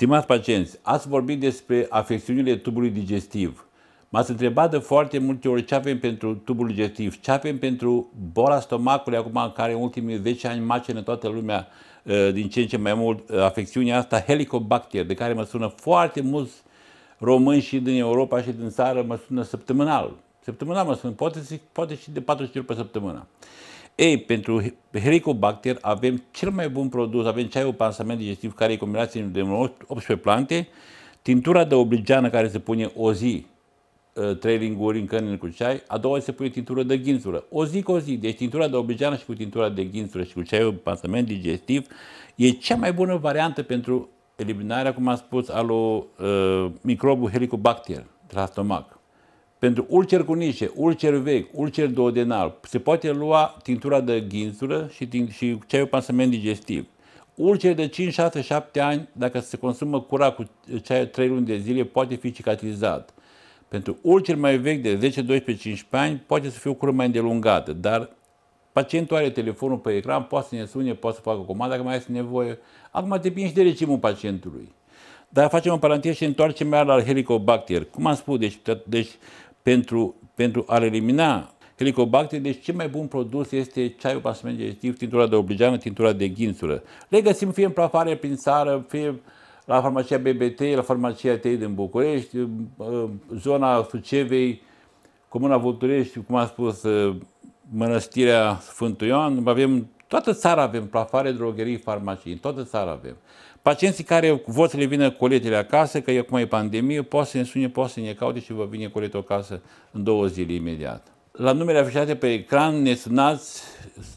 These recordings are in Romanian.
Stimați pacienți, ați vorbit despre afecțiunile tubului digestiv. M-ați întrebat de foarte multe ori ce avem pentru tubul digestiv, ce avem pentru boala stomacului acum, în care în ultimii 10 ani macină toată lumea uh, din ce în ce mai mult uh, afecțiunea asta, helicobacter, de care mă sună foarte mulți români și din Europa și din țară, mă sună săptămânal. Săptămânal mă sună, poate, poate și de 4 ori pe săptămână. Ei, pentru Helicobacter avem cel mai bun produs, avem ceaiul pansament digestiv care e combinație de 18 plante, tintura de obligeană care se pune o zi, ă, trei linguri în cănin cu ceai, a doua se pune tintură de ghinzură. O zi cu o zi, deci tintura de obligeană și cu tintura de ghinzură și cu ceaiul pansament digestiv e cea mai bună variantă pentru eliminarea, cum am spus, al uh, ă, microbul Helicobacter de la stomac. Pentru ulcer cu nișe, ulcer vechi, ulcer duodenal, se poate lua tintura de ghinzură și, și ceaiul pansament digestiv. Ulcer de 5, 6, 7 ani, dacă se consumă curat cu ceaiul 3 luni de zile, poate fi cicatrizat. Pentru ulcer mai vechi de 10, 12, 15 ani, poate să fie o cură mai îndelungată, dar pacientul are telefonul pe ecran, poate să ne sune, poate să facă comandă dacă mai este nevoie. Acum depinde și de regimul pacientului. Dar facem o paranteză și întoarcem mai la Helicobacter. Cum am spus, deci, deci pentru, pentru a elimina Helicobacter, deci cel mai bun produs este ceaiul pasament digestiv, tintura de obligeană, tintura de ghințură. Le găsim fie în plafare prin țară, fie la farmacia BBT, la farmacia TEI din București, zona Sucevei, Comuna Vulturești, cum a spus Mănăstirea Sfântul Ioan, avem Toată țara avem plafare, drogherii, farmacii, în toată țara avem. Pacienții care vor să le vină coletele acasă, că acum e pandemie, poate să ne sune, poate să ne caute și vă vine coletul acasă în două zile imediat. La numele afișate pe ecran ne sunați,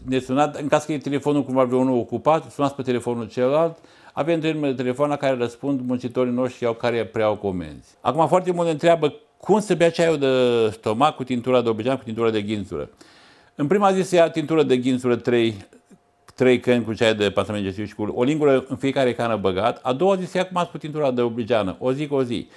ne sunați în caz că e telefonul cumva vreo unul ocupat, sunați pe telefonul celălalt, avem trei de telefon la care răspund muncitorii noștri au care preau comenzi. Acum foarte mult întreabă cum să bea ceaiul de stomac cu tintura de obicei, cu tintura de ghinzură. În prima zi se ia tintură de ghinzură 3 trei căni cu ceai de departament gestiv și cu o lingură în fiecare cană băgat, a doua zi se ia cum ați putintura de obligeană, o zi cu o zi.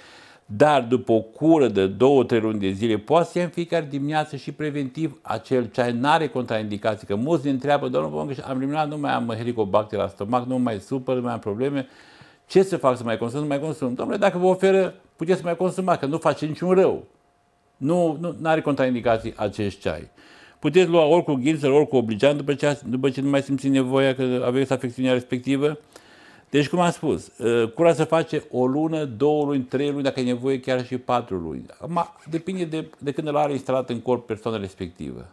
Dar după o cură de două, trei luni de zile, poate să în fiecare dimineață și preventiv acel ceai, n-are contraindicații, că mulți ne întreabă, domnul Boncă, am eliminat, nu mai am helicobacter la stomac, nu mai supăr, nu mai am probleme, ce să fac să mai consum, nu mai consum. Domnule, dacă vă oferă, puteți să mai consumați, că nu face niciun rău. Nu, nu are contraindicații acest ceai puteți lua ori cu ghilță, ori cu obligeant, după ce, după ce nu mai simți nevoia că aveți afecțiunea respectivă. Deci, cum am spus, ă, cura se face o lună, două luni, trei luni, dacă e nevoie chiar și patru luni. Acum, depinde de, de când îl are instalat în corp persoana respectivă.